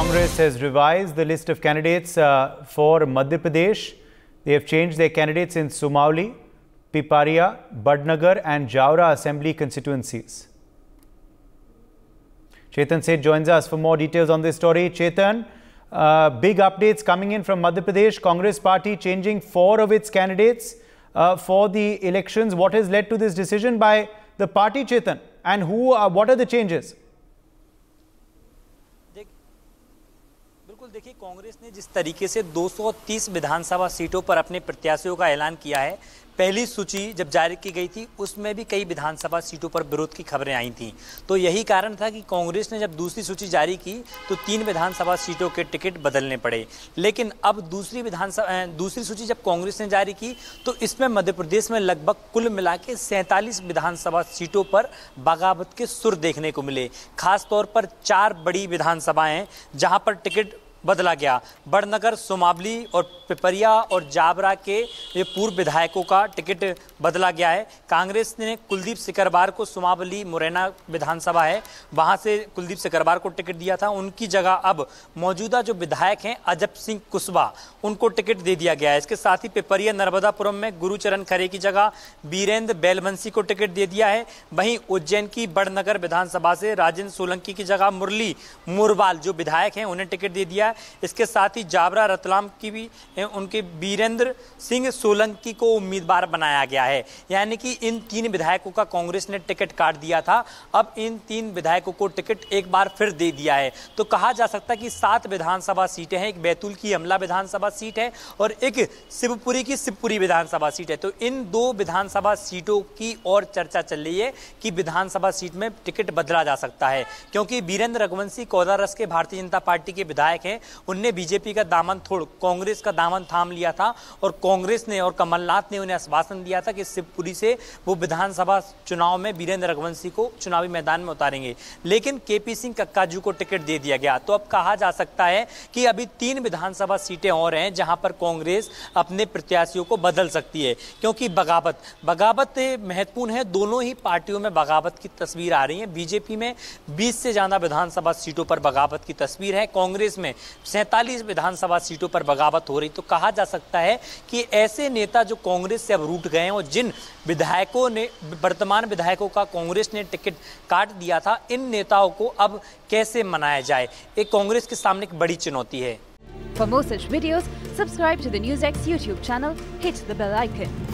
Congress has revised the list of candidates uh, for Madhya Pradesh. They have changed their candidates in Sumauli, Piparia, Badnagar and Jaura assembly constituencies. Chetan Seth joins us for more details on this story. Chetan, uh, big updates coming in from Madhya Pradesh. Congress party changing four of its candidates uh, for the elections. What has led to this decision by the party, Chetan? And who? Uh, what are the changes? बिल्कुल देखिए कांग्रेस ने जिस तरीके से 230 विधानसभा सीटों पर अपने प्रत्याशियों का ऐलान किया है पहली सूची जब जारी की गई थी उसमें भी कई विधानसभा सीटों पर विरोध की खबरें आई थीं तो यही कारण था कि कांग्रेस ने जब दूसरी सूची जारी की तो तीन विधानसभा सीटों के टिकट बदलने पड़े लेकिन अब दूसरी विधानसभा दूसरी सूची जब कांग्रेस ने जारी की तो इसमें मध्य प्रदेश में लगभग कुल मिला के सैंतालीस विधानसभा सीटों पर बगावत के सुर देखने को मिले खासतौर पर चार बड़ी विधानसभाएँ जहाँ पर टिकट बदला गया बड़नगर सुमावली और पिपरिया और जाबरा के पूर्व विधायकों का टिकट बदला गया है कांग्रेस ने कुलदीप सिकरबार को सुमावली मुरैना विधानसभा है वहाँ से कुलदीप सिकरबार को टिकट दिया था उनकी जगह अब मौजूदा जो विधायक हैं अजब सिंह कुशवा उनको टिकट दे दिया गया है इसके साथ ही पिपरिया नर्मदापुरम में गुरुचरण खरे की जगह बीरेंद्र बैलवंशी को टिकट दे दिया है वहीं उज्जैन की बड़नगर विधानसभा से राजेंद्र सोलंकी की जगह मुरली मुरवाल जो विधायक हैं उन्हें टिकट दे दिया है इसके साथ ही जाबरा रतलाम की भी उनके बीरेंद्र सिंह सोलंकी को उम्मीदवार बनाया गया है यानी कि इन तीन विधायकों का कांग्रेस ने टिकट काट दिया था अब इन तीन विधायकों को टिकट एक बार फिर दे दिया है तो कहा जा सकता है कि सात विधानसभा सीटें हैं एक बैतूल की हमला विधानसभा सीट है और एक शिवपुरी की शिवपुरी विधानसभा सीट है तो इन दो विधानसभा सीटों की और चर्चा चल रही है कि विधानसभा सीट में टिकट बदला जा सकता है क्योंकि बीरेंद्र रघुवंशी कोदारस के भारतीय जनता पार्टी के विधायक हैं में उनने बीजेपी का दामन थोड़ कांग्रेस का दामन थाम लिया था और कांग्रेस ने और कमलनाथ ने उन्हें आश्वासन दिया था कि शिवपुरी से वो विधानसभा चुनाव में वीरेंद्र रघुवंशी को चुनावी मैदान में उतारेंगे लेकिन के सिंह कक्काजू को टिकट दे दिया गया तो अब कहा जा सकता है कि अभी तीन विधानसभा सीटें और हैं जहां पर कांग्रेस अपने प्रत्याशियों को बदल सकती है क्योंकि बगावत बगावत महत्वपूर्ण है दोनों ही पार्टियों में बगावत की तस्वीर आ रही है बीजेपी में 20 से ज़्यादा विधानसभा सीटों पर बगावत की तस्वीर है कांग्रेस में सैंतालीस विधानसभा सीटों पर बगावत हो रही तो कहा जा सकता है कि ऐसे नेता जो कांग्रेस से अब रूट गए हैं और जिन विधायकों ने वर्तमान विधायकों का कांग्रेस ने टिकट काट दिया था इन नेताओं को अब कैसे मनाया जाए एक कांग्रेस के सामने एक बड़ी चुनौती है For more such videos, subscribe to the NewsX YouTube channel, hit the bell icon.